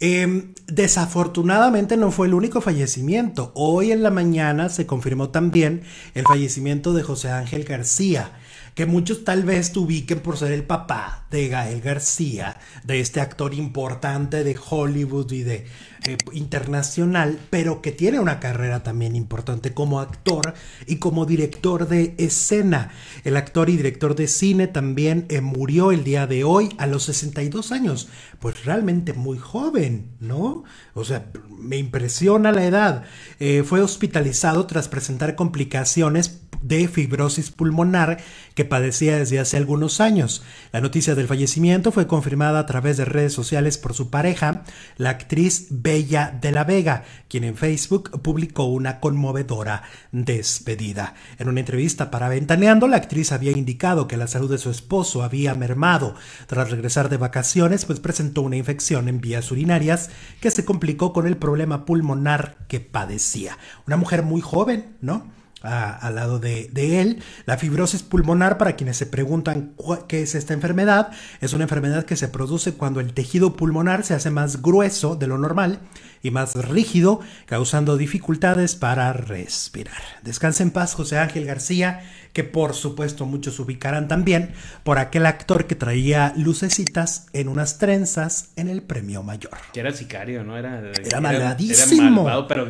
Em, desafortunadamente no fue el único fallecimiento. Hoy en la mañana se confirmó también el fallecimiento de José Ángel García, que muchos tal vez ubiquen por ser el papá de Gael García, de este actor importante de Hollywood y de eh, internacional, pero que tiene una carrera también importante como actor y como director de escena. El actor y director de cine también eh, murió el día de hoy a los 62 años, pues realmente muy joven. ¿no? O sea, me impresiona la edad. Eh, fue hospitalizado tras presentar complicaciones de fibrosis pulmonar que padecía desde hace algunos años. La noticia del fallecimiento fue confirmada a través de redes sociales por su pareja, la actriz Bella de la Vega, quien en Facebook publicó una conmovedora despedida. En una entrevista para Ventaneando, la actriz había indicado que la salud de su esposo había mermado. Tras regresar de vacaciones, pues presentó una infección en vías urinarias que se complicó con el problema pulmonar que padecía. Una mujer muy joven, ¿no? al lado de, él. La fibrosis pulmonar, para quienes se preguntan qué es esta enfermedad, es una enfermedad que se produce cuando el tejido pulmonar se hace más grueso de lo normal y más rígido, causando dificultades para respirar. Descansa en paz José Ángel García, que por supuesto muchos ubicarán también por aquel actor que traía lucecitas en unas trenzas en el premio mayor. Que era sicario, ¿no? Era, era, era malvado, pero,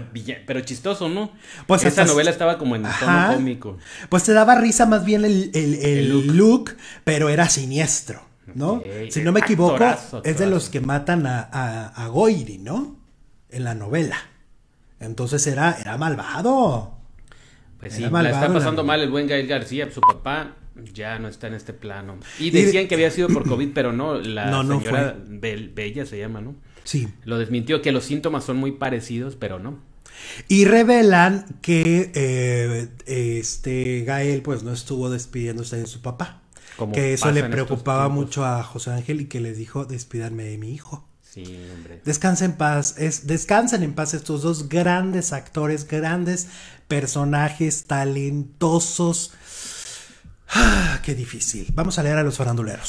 chistoso, ¿no? Pues esa novela estaba como pues te daba risa más bien el, look. pero era siniestro, ¿no? Si no me equivoco, es de los que matan a, a, Goiri, ¿no? En la novela. Entonces era, era malvado. Pues sí, la está pasando mal el buen Gael García, su papá ya no está en este plano. Y decían que había sido por COVID, pero no, la señora Bella se llama, ¿no? Sí. Lo desmintió que los síntomas son muy parecidos, pero no. Y revelan que eh, este Gael pues no estuvo despidiéndose de su papá. que eso le preocupaba mucho a José Ángel y que le dijo despidarme de mi hijo. Sí, hombre. Descansen en paz, es, descansen en paz estos dos grandes actores, grandes personajes talentosos. Ah, qué difícil. Vamos a leer a los faranduleros.